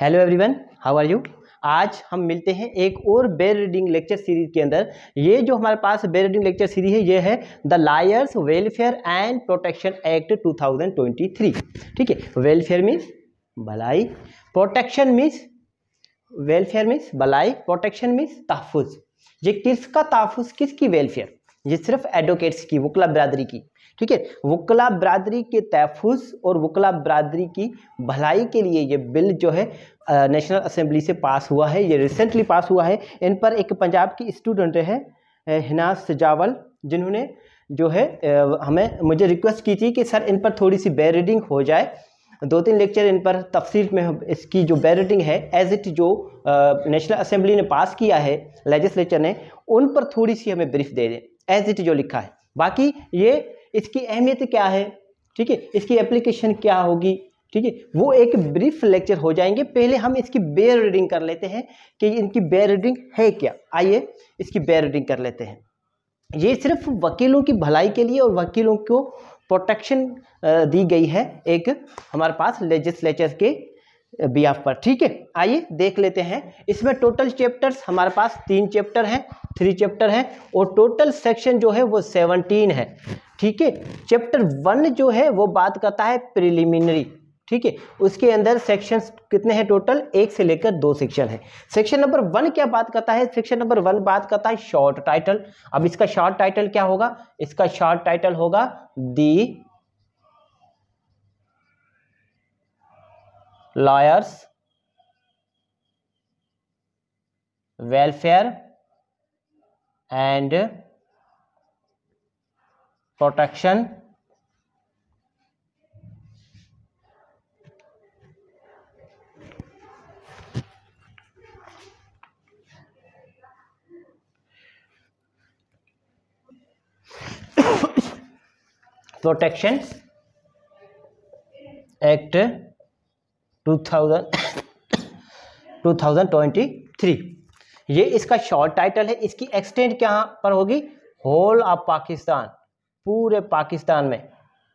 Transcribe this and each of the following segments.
hello everyone how are you आज हम मिलते हैं एक और बेर रीडिंग लेक्चर सीरीज के अंदर ये जो हमारे पास बेयर रीडिंग लेक्चर सीरीज है ये है the lawyers welfare and protection act 2023 ठीक है वेलफेयर मीन्स भलाई प्रोटेक्शन मीन्स वेलफेयर मीन्स भलाई प्रोटेक्शन मीन्स तहफुज ये किसका तहफुज किसकी वेलफेयर ये सिर्फ एडवोकेट्स की वकला बरदरी की ठीक है वकला बरदरी के तहफ़ और वकला बरदरी की भलाई के लिए ये बिल जो है नेशनल असम्बली से पास हुआ है ये रिसेंटली पास हुआ है इन पर एक पंजाब की स्टूडेंट है हिना सजावल जिन्होंने जो है हमें मुझे रिक्वेस्ट की थी कि सर इन पर थोड़ी सी बैर रीडिंग हो जाए दो तीन लेक्चर इन पर तफसील में इसकी जो बैरटिंग है एज इट जो नेशनल असम्बली ने पास किया है लेजिस्लेचर ने उन पर थोड़ी सी हमें ब्रीफ दे दें एज इट जो लिखा है बाकी ये इसकी अहमियत क्या है ठीक है इसकी एप्लीकेशन क्या होगी ठीक है वो एक ब्रीफ लेक्चर हो जाएंगे पहले हम इसकी बेयर रीडिंग कर लेते हैं कि इनकी बेयर रीडिंग है क्या आइए इसकी बेयर रीडिंग कर लेते हैं ये सिर्फ वकीलों की भलाई के लिए और वकीलों को प्रोटेक्शन दी गई है एक हमारे पास लेजिस्लेचर के बी एफ पर ठीक है आइए देख लेते हैं इसमें टोटल चैप्टर्स हमारे पास तीन चैप्टर हैं थ्री चैप्टर हैं और टोटल सेक्शन जो है वो सेवनटीन है ठीक है चैप्टर वन जो है वो बात करता है प्रिलिमिनरी ठीक है उसके अंदर सेक्शंस कितने हैं टोटल एक से लेकर दो सेक्शन है सेक्शन नंबर वन क्या बात करता है सेक्शन नंबर वन बात करता है शॉर्ट टाइटल अब इसका शॉर्ट टाइटल क्या होगा इसका शॉर्ट टाइटल होगा the lawyers welfare and protection protection act two thousand two thousand twenty three ये इसका शॉर्ट टाइटल है इसकी एक्सटेंड क्या पर होगी होल ऑफ पाकिस्तान पूरे पाकिस्तान में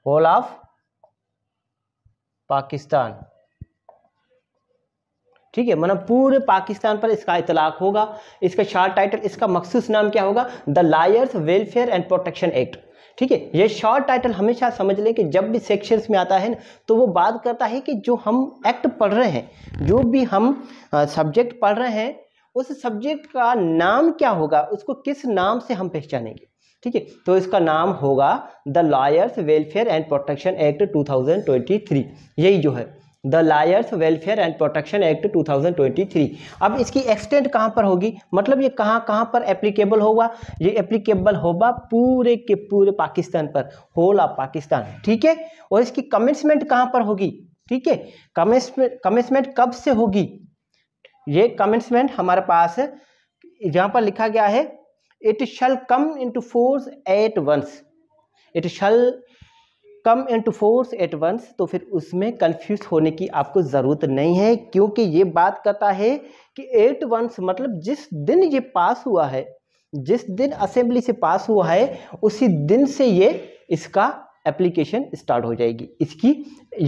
होल ऑफ पाकिस्तान ठीक है मतलब पूरे पाकिस्तान पर इसका इतलाक होगा इसका शार्ट टाइटल इसका मखसूस नाम क्या होगा the lawyers welfare and protection act ठीक है ये शॉर्ट टाइटल हमेशा समझ लें कि जब भी सेक्शंस में आता है ना तो वो बात करता है कि जो हम एक्ट पढ़ रहे हैं जो भी हम सब्जेक्ट पढ़ रहे हैं उस सब्जेक्ट का नाम क्या होगा उसको किस नाम से हम पहचानेंगे ठीक है तो इसका नाम होगा the lawyers welfare and protection act 2023 यही जो है the lawyers welfare and protection act 2023 अब इसकी एक्सटेंड कहाँ पर होगी मतलब ये कहाँ कहाँ पर एप्लीकेबल होगा ये एप्लीकेबल होगा पूरे के पूरे पाकिस्तान पर होल ऑफ पाकिस्तान ठीक है और इसकी कमेंसमेंट कहाँ पर होगी ठीक है कमेंसमेंट कब से होगी ये कमेंसमेंट हमारे पास यहाँ पर लिखा गया है it shall come into force at once it shall come to force at once तो फिर उसमें कन्फ्यूज होने की आपको ज़रूरत नहीं है क्योंकि ये बात करता है कि एट वंस मतलब जिस दिन ये पास हुआ है जिस दिन असेंबली से पास हुआ है उसी दिन से ये इसका एप्लीकेशन स्टार्ट हो जाएगी इसकी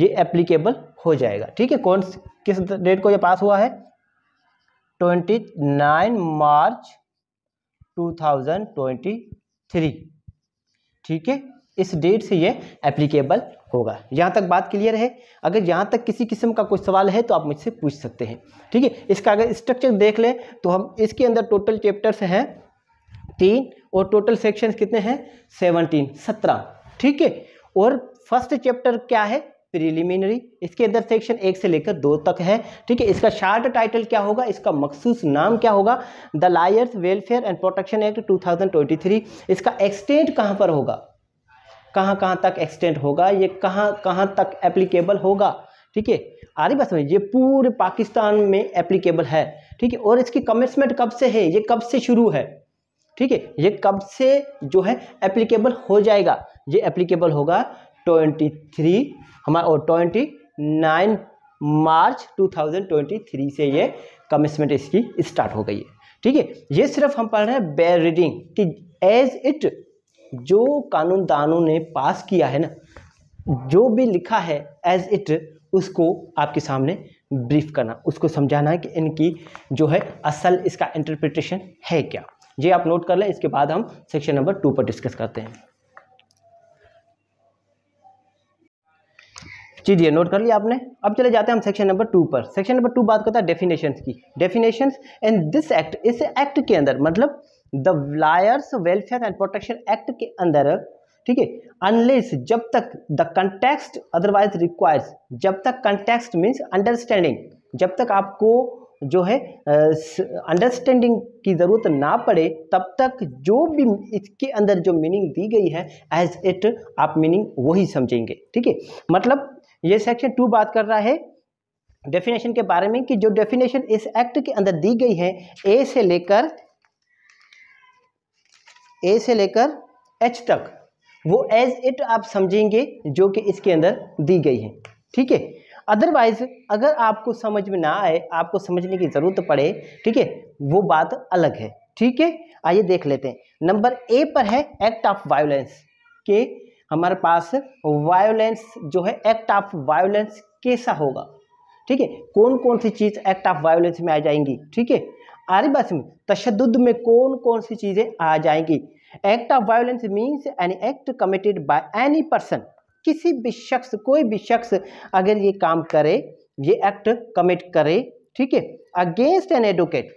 ये एप्लीकेबल हो जाएगा ठीक है कौन किस डेट को ये पास हुआ है twenty nine March two thousand twenty three ठीक है इस डेट से ये एप्लीकेबल होगा यहाँ तक बात क्लियर है अगर यहाँ तक किसी किस्म का कोई सवाल है तो आप मुझसे पूछ सकते हैं ठीक है इसका अगर स्ट्रक्चर देख लें तो हम इसके अंदर टोटल चैप्टर्स हैं तीन और टोटल सेक्शंस कितने हैं सेवनटीन सत्रह ठीक है और फर्स्ट चैप्टर क्या है प्रिलिमिनरी इसके अंदर सेक्शन एक से लेकर दो तक है ठीक है इसका शार्ट टाइटल क्या होगा इसका मखसूस नाम क्या होगा the lawyers welfare and protection act 2023 इसका एक्सटेंट कहां पर होगा कहाँ कहाँ तक एक्सटेंड होगा ये कहाँ कहाँ तक एप्लीकेबल होगा ठीक है आ रही बात समझ ये पूरे पाकिस्तान में एप्लीकेबल है ठीक है और इसकी कमिटमेंट कब से है ये कब से शुरू है ठीक है ये कब से जो है एप्लीकेबल हो जाएगा ये एप्लीकेबल होगा ट्वेंटी थ्री हमारा और ट्वेंटी नाइन मार्च 2023 से ये कमिटमेंट इसकी स्टार्ट हो गई है ठीक है ये सिर्फ हम पढ़ रहे हैं बेर रीडिंग कि एज इट जो कानून दानों ने पास किया है ना जो भी लिखा है एज इट उसको आपके सामने ब्रीफ करना उसको समझाना है कि इनकी जो है असल इसका इंटरप्रिटेशन है क्या ये आप नोट कर लें इसके बाद हम सेक्शन नंबर टू पर डिस्कस करते हैं जी जी नोट कर लिया आपने अब चले जाते हैं हम सेक्शन नंबर टू पर सेक्शन नंबर टू बात करता है डेफिनेशंस की डेफिनेशंस एंड दिस एक्ट इस एक्ट के अंदर मतलब the lawyers welfare and protection act के अंदर ठीक है अनलेस जब तक द कंटेक्स्ट अदरवाइज रिक्वायर्स जब तक कंटेक्स्ट मीन्स अंडरस्टैंडिंग जब तक आपको जो है अंडरस्टैंडिंग uh, की ज़रूरत ना पड़े तब तक जो भी इसके अंदर जो मीनिंग दी गई है एज इट आप मीनिंग वही समझेंगे ठीक है मतलब ये सेक्शन टू बात कर रहा है डेफिनेशन के बारे में कि जो डेफिनेशन इस एक्ट के अंदर दी गई है ए से लेकर ए से लेकर एच तक वो एज इट आप समझेंगे जो कि इसके अंदर दी गई है ठीक है अदरवाइज अगर आपको समझ में ना आए आपको समझने की ज़रूरत पड़े ठीक है वो बात अलग है ठीक है आइए देख लेते हैं नंबर ए पर है एक्ट ऑफ वायोलेंस के हमारे पास वायोलेंस जो है एक्ट ऑफ वायोलेंस कैसा होगा ठीक है कौन कौन सी चीज़ एक्ट ऑफ वायोलेंस में आ जाएंगी ठीक है आरिबस में तशद में कौन कौन सी चीज़ें आ जाएंगी act of violence means any act committed by any person किसी भी शख्स कोई भी शख्स अगर ये काम करे ये एक्ट कमिट करे ठीक है अगेंस्ट एन एडवोकेट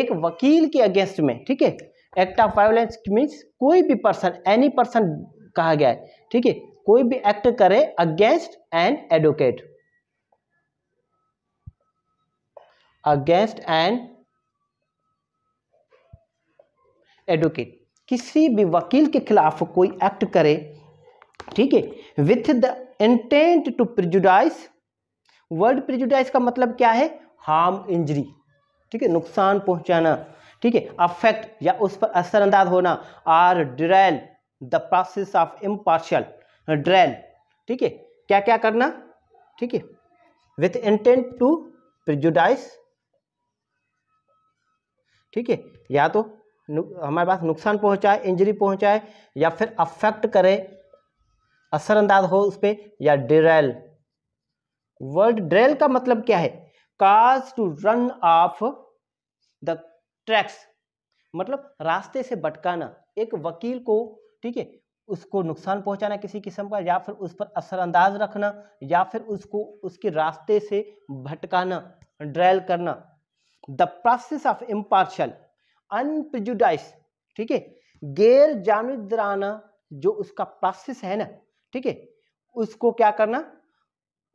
एक वकील के अगेंस्ट में ठीक है एक्ट ऑफ वायलेंस मीन्स कोई भी पर्सन एनी पर्सन कहा गया है ठीक है कोई भी एक्ट करे against an advocate against and advocate किसी भी वकील के खिलाफ कोई एक्ट करे ठीक है with the intent to prejudice word prejudice का मतलब क्या है हार्म इंजरी ठीक है नुकसान पहुंचाना ठीक है अफेक्ट या उस पर असरअंदाज होना or derail the process of impartial derail ठीक है क्या क्या करना ठीक है विथ इंटेंट टू प्रिजुडाइज ठीक है या तो हमारे पास नुकसान पहुंचाए इंजरी पहुंचाए या फिर अफेक्ट करे असरअंदाज हो उस पर या ड्रेल वर्ड ड्रेल का मतलब क्या है cause to run off the tracks मतलब रास्ते से भटकाना एक वकील को ठीक है उसको नुकसान पहुंचाना किसी किस्म का या फिर उस पर असरअंदाज रखना या फिर उसको उसके रास्ते से भटकाना ड्रैल करना the process of impartial unprejudiced ठीक है गैर जानबदाराना जो उसका प्रोसेस है ना ठीक है उसको क्या करना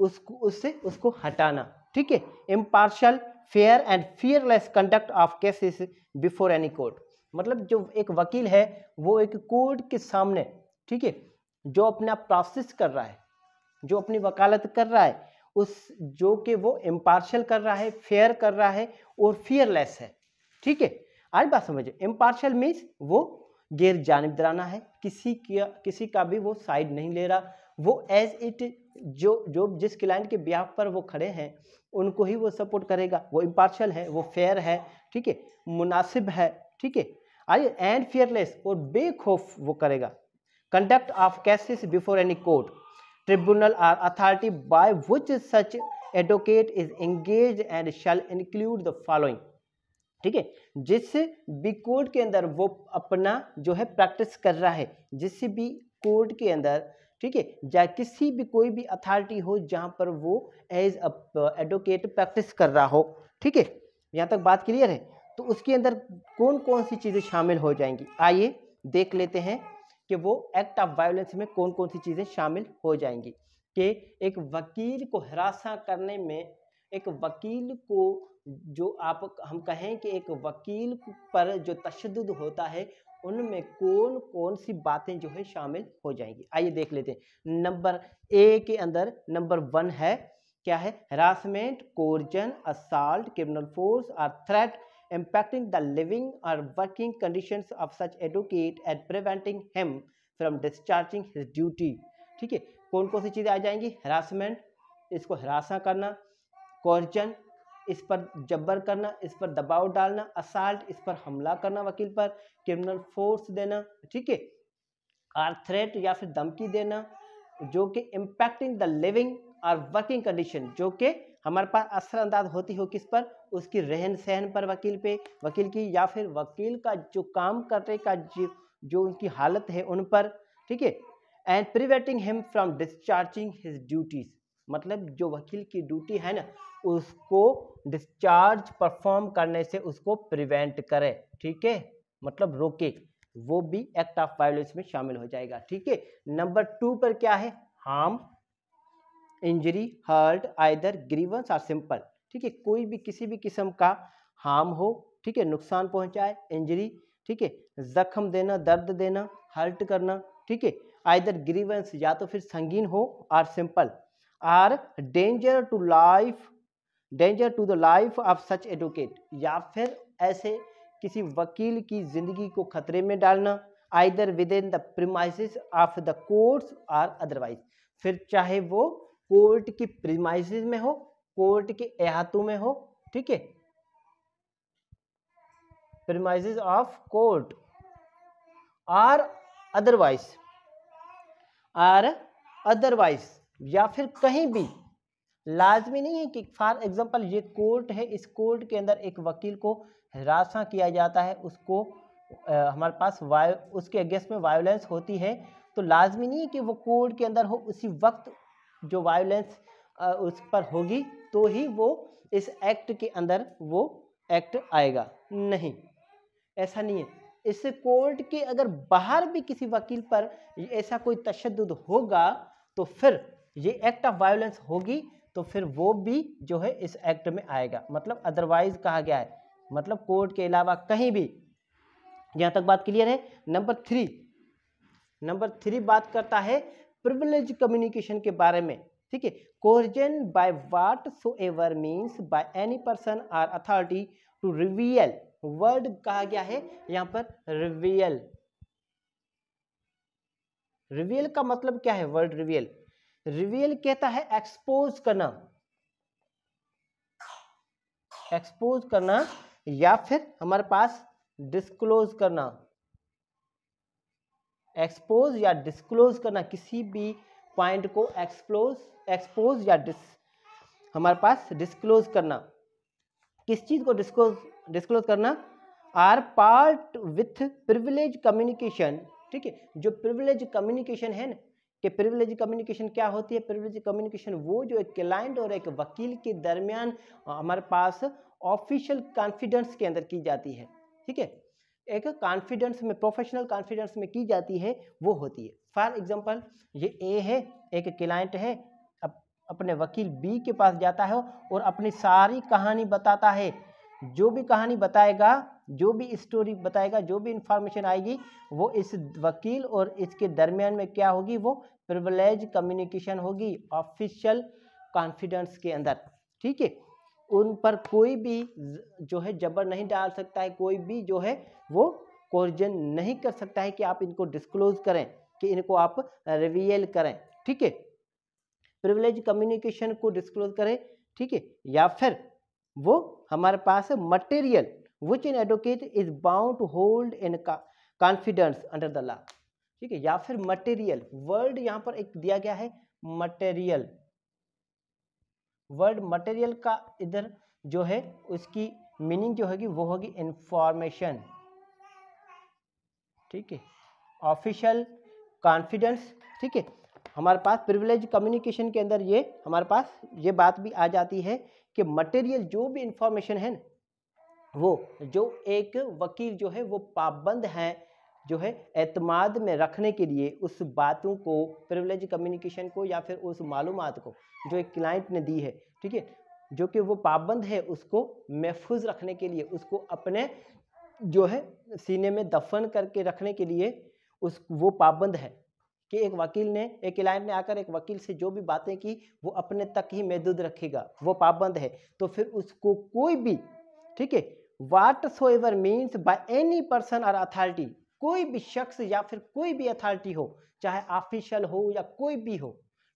उसको उससे उसको हटाना ठीक है impartial fair and fearless conduct of cases before any court मतलब जो एक वकील है वो एक कोर्ट के सामने ठीक है जो अपना प्रोसेस कर रहा है जो अपनी वकालत कर रहा है उस जो कि वो इम्पार्शल कर रहा है फेयर कर रहा है और फियरलेस है ठीक है आज बात समझो इम्पार्शल मीन्स वो गैर जानबदाराना है किसी का किसी का भी वो साइड नहीं ले रहा वो एज इट जो जो जिस क्लाइंट के ब्याह पर वो खड़े हैं उनको ही वो सपोर्ट करेगा वो इम्पार्शल है वो फेयर है ठीक है मुनासिब है ठीक है आइए एंड फेयरलेस और बेखौफ वो करेगा conduct of cases before any court tribunal or authority by which such advocate is engage and shall include the following ठीक है जिस भी कोड के अंदर वो अपना जो है प्रैक्टिस कर रहा है जिस भी कोड के अंदर ठीक है या किसी भी कोई भी अथॉरिटी हो जहाँ पर वो एज एडवोकेट प्रैक्टिस कर रहा हो ठीक है यहाँ तक बात क्लियर है तो उसके अंदर कौन कौन सी चीज़ें शामिल हो जाएंगी आइए देख लेते हैं कि वो एक्ट ऑफ वायलेंस में कौन कौन सी चीज़ें शामिल हो जाएंगी कि एक वकील को हरासा करने में एक वकील को जो आप हम कहें कि एक वकील पर जो तशद होता है उनमें कौन कौन सी बातें जो है शामिल हो जाएंगी आइए देख लेते हैं नंबर ए के अंदर नंबर वन है क्या है harassment coercion assault criminal force और थ्रेट इम्पैक्टिंग द लिविंग और working condition of such advocate and preventing him from discharging his duty ठीक है कौन कौन सी चीज़ें आ जाएंगी हरासमेंट इसको हरासा करना कोर्जन इस पर जब्बर करना इस पर दबाव डालना असाल्ट इस पर हमला करना वकील पर क्रिमिनल फोर्स देना ठीक है आर थ्रेट या फिर धमकी देना जो कि इम्पैक्टिंग द लिविंग और वर्किंग कंडीशन जो कि हमारे पास असरअंदाज होती हो किस पर उसकी रहन सहन पर वकील पे वकील की या फिर वकील का जो काम करने का जो उनकी हालत है उन पर ठीक है and preventing him from discharging his duties मतलब जो वकील की ड्यूटी है ना उसको डिस्चार्ज परफॉर्म करने से उसको प्रिवेंट करे ठीक है मतलब रोके वो भी एक्ट ऑफ वायलेंस में शामिल हो जाएगा ठीक है नंबर टू पर क्या है harm injury hurt either grievance और सिंपल ठीक है कोई भी किसी भी किस्म का हार्म हो ठीक है नुकसान पहुंचाए इंजरी ठीक है जख्म देना दर्द देना हर्ट करना ठीक है आइदर ग्रीवंस या तो फिर संगीन हो और simple or danger to life danger to the life of such advocate या फिर ऐसे किसी वकील की जिंदगी को खतरे में डालना either within the premises of the court or otherwise फिर चाहे वो कोर्ट की प्रिमाइस में हो कोर्ट के अहातों में हो ठीक है premises of court or otherwise or otherwise या फिर कहीं भी लाजमी नहीं है कि फॉर एग्जांपल ये कोर्ट है इस कोर्ट के अंदर एक वकील को हरासा किया जाता है उसको आ, हमारे पास वाय उसके अगेंस्ट में वायोलेंस होती है तो लाजमी नहीं है कि वो कोर्ट के अंदर हो उसी वक्त जो वायोलेंस उस पर होगी तो ही वो इस एक्ट के अंदर वो एक्ट आएगा नहीं ऐसा नहीं है इससे कोर्ट के अगर बाहर भी किसी वकील पर ऐसा कोई तशद होगा तो फिर ये एक्ट ऑफ वायोलेंस होगी तो फिर वो भी जो है इस एक्ट में आएगा मतलब अदरवाइज कहा गया है मतलब कोर्ट के अलावा कहीं भी यहाँ तक बात क्लियर है नंबर थ्री नंबर थ्री बात करता है प्रिविलेज कम्युनिकेशन के बारे में ठीक है coercion by whatsoever means by any person or authority to reveal word कहा गया है यहाँ पर रिवियल रिवियल का मतलब क्या है वर्ड रिवियल रिवील कहता है एक्सपोज करना एक्सपोज करना या फिर हमारे पास डिस्क्लोज करना एक्सपोज या डिस्क्लोज करना किसी भी पॉइंट को एक्सप्लोज एक्सपोज या डिस हमारे पास डिस्क्लोज करना किस चीज़ को डिस्क्लोज डिस्क्लोज करना or part with privilege communication ठीक है जो प्रिविलेज कम्युनिकेशन है ना कि प्रिविलेज कम्युनिकेशन क्या होती है प्रिवलेज कम्युनिकेशन वो जो एक क्लाइंट और एक वकील के दरमियान हमारे पास ऑफिशियल कॉन्फिडेंस के अंदर की जाती है ठीक है एक कॉन्फिडेंस में प्रोफेशनल कॉन्फिडेंस में की जाती है वो होती है फॉर एग्जाम्पल ये ए है एक क्लाइंट है अप, अपने वकील बी के पास जाता है और अपनी सारी कहानी बताता है जो भी कहानी बताएगा जो भी स्टोरी बताएगा जो भी इंफॉर्मेशन आएगी वो इस वकील और इसके दरमियान में क्या होगी वो प्रिवलेज कम्युनिकेशन होगी ऑफिशियल कॉन्फिडेंस के अंदर ठीक है उन पर कोई भी जो है जबर नहीं डाल सकता है कोई भी जो है वो कोर्जन नहीं कर सकता है कि आप इनको डिस्क्लोज करें कि इनको आप रिवील करें ठीक है प्रिवलेज कम्युनिकेशन को डिस्क्लोज करें ठीक है या फिर वो हमारे पास material which an advocate is bound to hold in confidence under the law ठीक है या फिर मटेरियल वर्ड यहां पर एक दिया गया है मटेरियल वर्ड मटेरियल का इधर जो है उसकी मीनिंग जो होगी वो होगी इंफॉर्मेशन ठीक है ऑफिशियल कॉन्फिडेंस ठीक है हमारे पास प्रिविलेज कम्युनिकेशन के अंदर ये हमारे पास ये बात भी आ जाती है कि मटेरियल जो भी इंफॉर्मेशन है न, वो जो एक वकील जो है वो पाबंद हैं जो है एतमाद में रखने के लिए उस बातों को प्रिवलेज कम्युनिकेशन को या फिर उस मालूम को जो एक क्लाइंट ने दी है ठीक है जो कि वो पाबंद है उसको महफूज रखने के लिए उसको अपने जो है सीने में दफन करके रखने के लिए उस वो पाबंद है कि एक वकील ने एक क्लाइंट ने आकर एक वकील से जो भी बातें की वो अपने तक ही महदूद रखेगा वो पाबंद है तो फिर उसको कोई भी ठीक है whatsoever means by any person और अथॉरिटी कोई भी शख्स या फिर कोई भी अथॉरिटी हो चाहे ऑफिशियल हो या कोई भी हो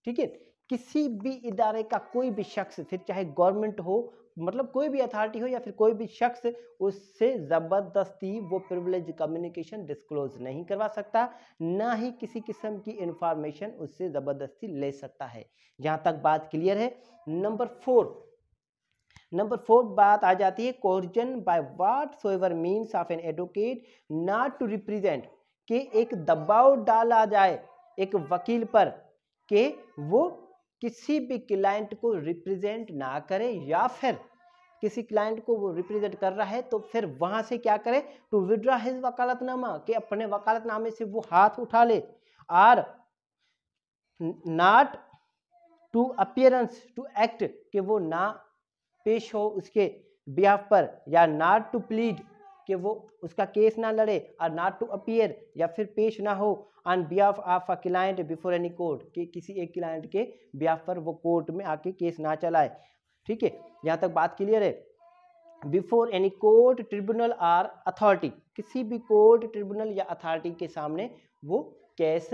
ठीक है किसी भी इदारे का कोई भी शख्स फिर चाहे गवर्नमेंट हो मतलब कोई भी अथॉरिटी हो या फिर कोई भी शख्स उससे ज़बरदस्ती वो प्रिवलेज कम्युनिकेशन डिस्क्लोज नहीं करवा सकता ना ही किसी किस्म की इंफॉर्मेशन उससे ज़बरदस्ती ले सकता है यहाँ तक बात क्लियर है नंबर फोर नंबर फोर्थ बात आ जाती है coercion by whatsoever means of an advocate not to represent कि एक दबाव डाला जाए एक वकील पर कि वो किसी भी क्लाइंट को रिप्रेजेंट ना करे या फिर किसी क्लाइंट को वो रिप्रेजेंट कर रहा है तो फिर वहाँ से क्या करे टू विड्रा हिज वकालतनामा कि अपने वकालतनामे से वो हाथ उठा ले or not to appearance to act कि वो ना पेश हो उसके बिहाफ पर या नाट टू प्लीड कि वो उसका केस ना लड़े और नाट टू अपीयर या फिर पेश ना हो on behalf of a client before any court कि किसी एक क्लाइंट के बिहाफ पर वो कोर्ट में आके केस ना चलाए ठीक है यहाँ तक बात क्लियर है before any court tribunal or authority किसी भी कोर्ट ट्रिब्यूनल या अथॉरिटी के सामने वो केस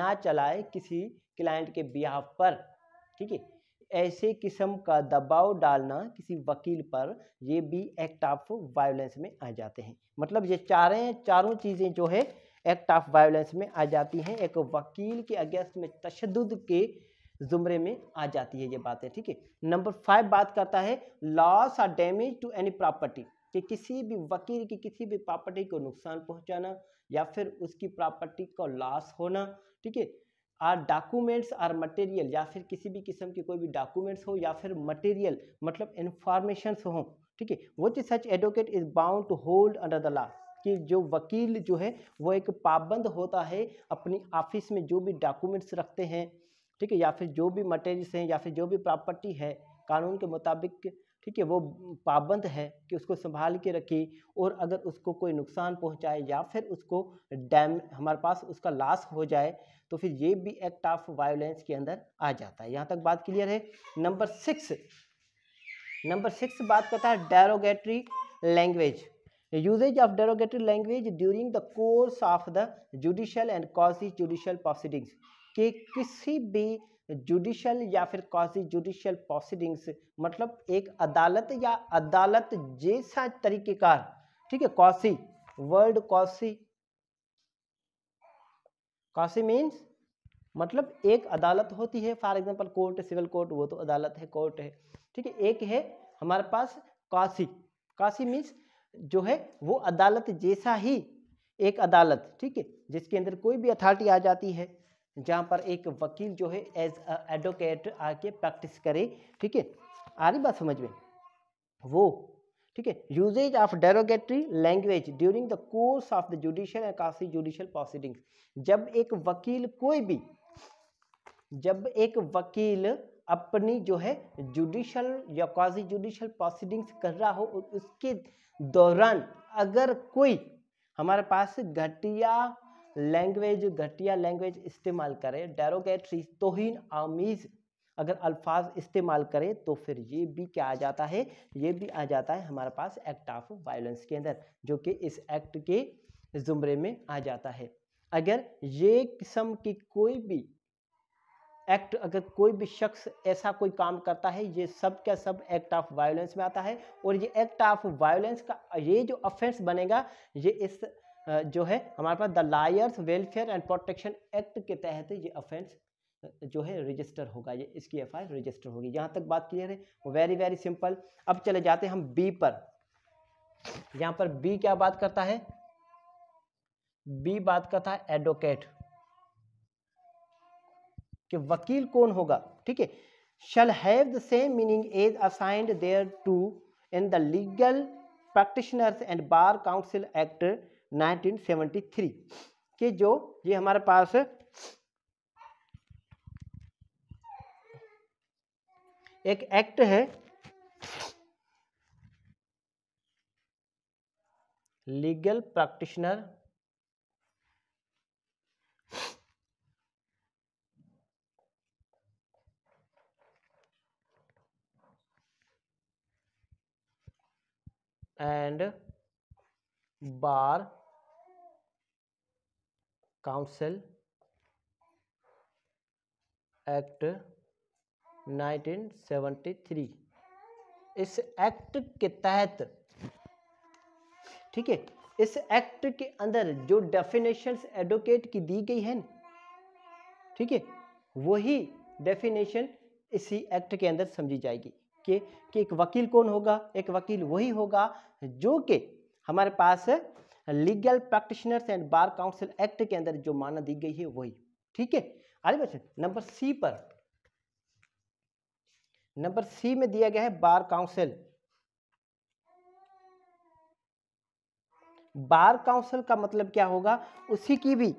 ना चलाए किसी क्लाइंट के बिहाफ पर ठीक है ऐसे किस्म का दबाव डालना किसी वकील पर ये भी एक्ट ऑफ वायलेंस में आ जाते हैं मतलब ये चारें चारों चीज़ें जो है एक्ट ऑफ वायलेंस में आ जाती हैं एक वकील के अगेंस्ट में तशद के जुमरे में आ जाती है ये बातें ठीक है नंबर फाइव बात करता है लॉस और डैमेज टू एनी प्रॉपर्टी कि किसी भी वकील की किसी भी प्रॉपर्टी को नुकसान पहुंचाना या फिर उसकी प्रॉपर्टी को लॉस होना ठीक है आर डॉक्यूमेंट्स आर मटेरियल या फिर किसी भी किस्म के कोई भी डॉक्यूमेंट्स हो या फिर मटेरियल मतलब इंफॉर्मेशन हो ठीक है वो चीज such advocate is bound to hold under the law कि जो वकील जो है वो एक पाबंद होता है अपनी ऑफिस में जो भी डॉक्यूमेंट्स रखते हैं ठीक है या फिर जो भी मटेरियल्स हैं या फिर जो भी प्रॉपर्टी है कानून के मुताबिक ठीक है वो पाबंद है कि उसको संभाल के रखे और अगर उसको कोई नुकसान पहुंचाए या फिर उसको डैम हमारे पास उसका लाश हो जाए तो फिर ये भी एक्ट ऑफ वायोलेंस के अंदर आ जाता है यहाँ तक बात क्लियर है नंबर सिक्स नंबर सिक्स बात करता है derogatory language usage of derogatory language during the course of the judicial and quasi judicial proceedings के किसी भी जुडिशल या फिर कॉसी जुडिशल प्रोसीडिंग्स मतलब एक अदालत या अदालत जैसा तरीकेकार ठीक है quasi word quasi quasi means मतलब एक अदालत होती है for example court civil court वो तो अदालत है कोर्ट है ठीक है एक है हमारे पास काशी काशी मीन्स जो है वो अदालत जैसा ही एक अदालत ठीक है जिसके अंदर कोई भी अथॉरिटी आ जाती है जहाँ पर एक वकील जो है एज एडवोकेट आके प्रैक्टिस करे ठीक है आ रही बात समझ में वो ठीक है usage of derogatory language during the course of the judicial and quasi judicial proceedings जब एक वकील कोई भी जब एक वकील अपनी जो है जुडिशल या क्वाजी जुडिशल प्रोसीडिंग्स कर रहा हो उसके दौरान अगर कोई हमारे पास घटिया लैंग्वेज घटिया लैंग्वेज इस्तेमाल करे डेरोगेट्री तोहिन आमीज़ अगर अल्फाज इस्तेमाल करें तो फिर ये भी क्या आ जाता है ये भी आ जाता है हमारे पास एक्ट ऑफ वायलेंस के अंदर जो कि इस एक्ट के ज़ुमरे में आ जाता है अगर ये किस्म की कोई भी एक्ट अगर कोई भी शख्स ऐसा कोई काम करता है ये सब क्या सब एक्ट ऑफ वायलेंस में आता है और ये एक्ट ऑफ वायलेंस का ये जो ऑफेंस बनेगा ये इस जो है हमारे पास the lawyers welfare and protection act के तहत ये ऑफेंस जो है रजिस्टर होगा ये इसकी एफ रजिस्टर होगी यहाँ तक बात क्लियर है वेरी वेरी सिंपल अब चले जाते हैं हम बी पर यहाँ पर बी क्या बात करता है बी बात करता है एडवोकेट कि वकील कौन होगा ठीक है shall have the same meaning as assigned thereto in the legal practitioners and bar council act 1973 कि जो ये हमारे पास एक एक्ट है legal practitioner and bar council act 1973 इस एक्ट के तहत ठीक है इस एक्ट के अंदर जो डेफिनेशंस एडवोकेट की दी गई है ठीक है वही डेफिनेशन इसी एक्ट के अंदर समझी जाएगी कि कि एक वकील कौन होगा एक वकील वही होगा जो कि हमारे पास legal practitioners and bar council act के अंदर जो माना दी गई है वही ठीक है अरे बच्चे नंबर सी पर नंबर सी में दिया गया है बार काउंसिल बार काउंसिल का मतलब क्या होगा उसी की भी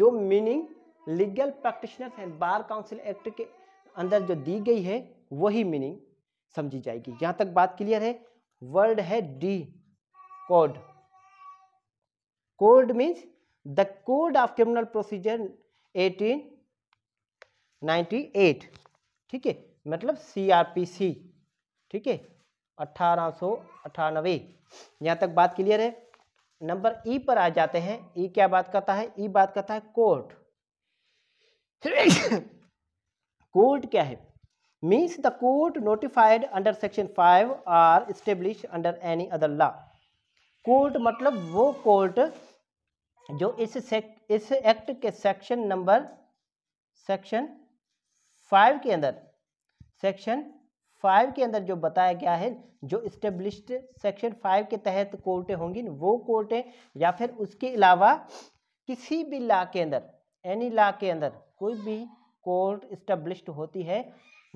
जो meaning legal practitioners and bar council act के अंदर जो दी गई है वही मीनिंग समझी जाएगी जहां तक बात क्लियर है वर्ड है D code code means the code of criminal procedure 1898 ठीक है मतलब सी ठीक है अट्ठारह सौ अट्ठानवे यहाँ तक बात क्लियर है नंबर ई e पर आ जाते हैं ई e क्या बात करता है ई e बात करता है कोर्ट कोर्ट क्या है means the court notified under section five or establish under any other law court मतलब वो कोर्ट जो इस सेक, इस एक्ट के सेक्शन नंबर सेक्शन फाइव के अंदर सेक्शन फाइव के अंदर जो बताया गया है जो इस्टेब्लिश्ड सेक्शन फाइव के तहत कोर्टें होंगी वो कोर्टें या फिर उसके अलावा किसी भी ला के अंदर एनी ला के अंदर कोई भी कोर्ट इस्टेब्लिश्ड होती है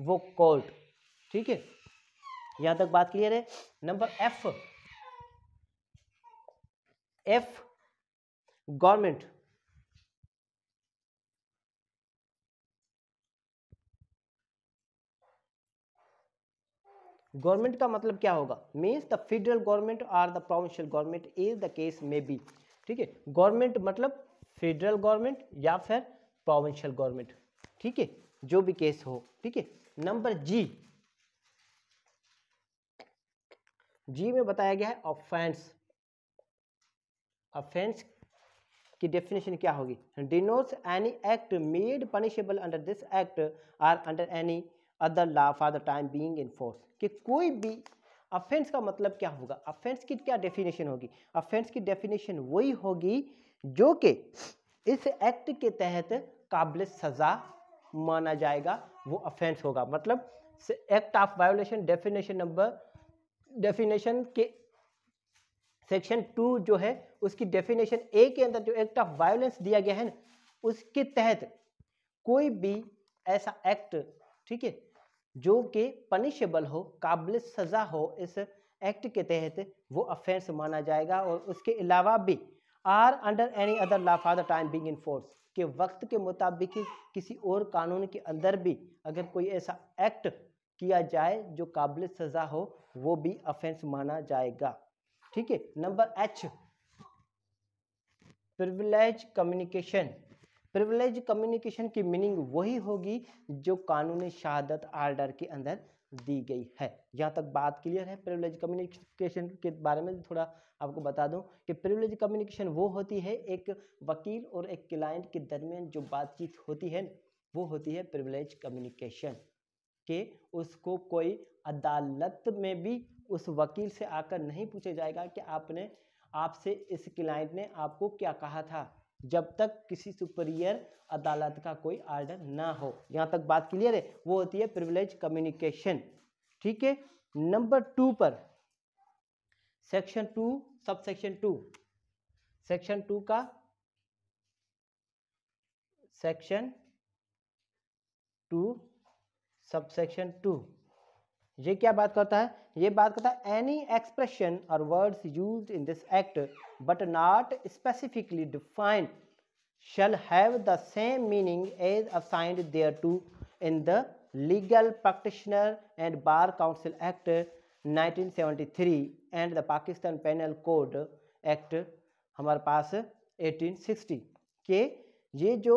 वो कोर्ट ठीक है यहाँ तक बात क्लियर है number F F government government का मतलब क्या होगा मीन्स द फेडरल गवर्नमेंट और the provincial government is the case may be ठीक है गवर्नमेंट मतलब फेडरल गवर्नमेंट या फिर प्रोविंशियल गवर्नमेंट ठीक है जो भी केस हो ठीक है नंबर जी जी में बताया गया है ऑफेंस ऑफेंस की डेफिनेशन क्या होगी denotes any act made punishable under this act or under any other law for the time being in force कि कोई भी अफेंस का मतलब क्या होगा अफेंस की क्या डेफिनेशन होगी अफेंस की डेफिनेशन वही होगी जो कि इस एक्ट के तहत काबिल सज़ा माना जाएगा वो अफेंस होगा मतलब act of violation definition number definition के सेक्शन टू जो है उसकी डेफिनेशन ए के अंदर जो एक्ट ऑफ वायलेंस दिया गया है ना उसके तहत कोई भी ऐसा एक्ट ठीक है जो कि पनिशेबल हो काबिल सज़ा हो इस एक्ट के तहत वो अफेंस माना जाएगा और उसके अलावा भी or under any other law for the time being in force के वक्त के मुताबिक ही किसी और कानून के अंदर भी अगर कोई ऐसा एक्ट किया जाए जो काबिल सज़ा हो वो भी अफेंस माना जाएगा ठीक है number H privilege communication privilege communication की मीनिंग वही होगी जो कानूनी शहादत आर्डर के अंदर दी गई है यहाँ तक बात क्लियर है प्रिविलेज कम्युनिकेशन के बारे में थोड़ा आपको बता दूं कि प्रिविलेज कम्युनिकेशन वो होती है एक वकील और एक क्लाइंट के दरमियान जो बातचीत होती है वो होती है प्रिविलेज कम्युनिकेशन कि उसको कोई अदालत में भी उस वकील से आकर नहीं पूछा जाएगा कि आपने आपसे इस क्लाइंट ने आपको क्या कहा था जब तक किसी सुपरियर अदालत का कोई आर्डर ना हो यहाँ तक बात क्लियर है वो होती है प्रिविलेज कम्युनिकेशन ठीक है नंबर टू पर section two subsection two section two का सेक्शन टू सबसेक्शन टू ये क्या बात करता है ये बात करता है एनी एक्सप्रेशन और words used in this act but not specifically defined shall have the same meaning as assigned thereto in the legal practitioner and bar council act 1973 and the Pakistan penal code act हमारे पास 1860 के ये जो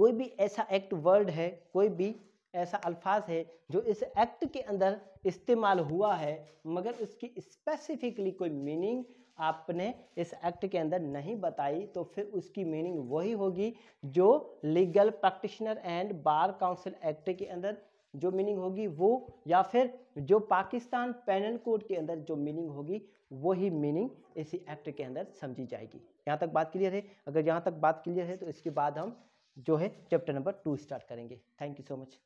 कोई भी ऐसा act word है कोई भी ऐसा अल्फाज है जो इस एक्ट के अंदर इस्तेमाल हुआ है मगर उसकी स्पेसिफिकली कोई मीनिंग आपने इस एक्ट के अंदर नहीं बताई तो फिर उसकी मीनिंग वही होगी जो legal practitioner and bar council act के अंदर जो मीनिंग होगी वो या फिर जो पाकिस्तान पैनल कोड के अंदर जो मीनिंग होगी वही मीनिंग इसी एक्ट के अंदर समझी जाएगी यहाँ तक बात क्लियर है अगर यहाँ तक बात क्लियर है तो इसके बाद हम जो है चैप्टर नंबर टू स्टार्ट करेंगे थैंक यू सो मच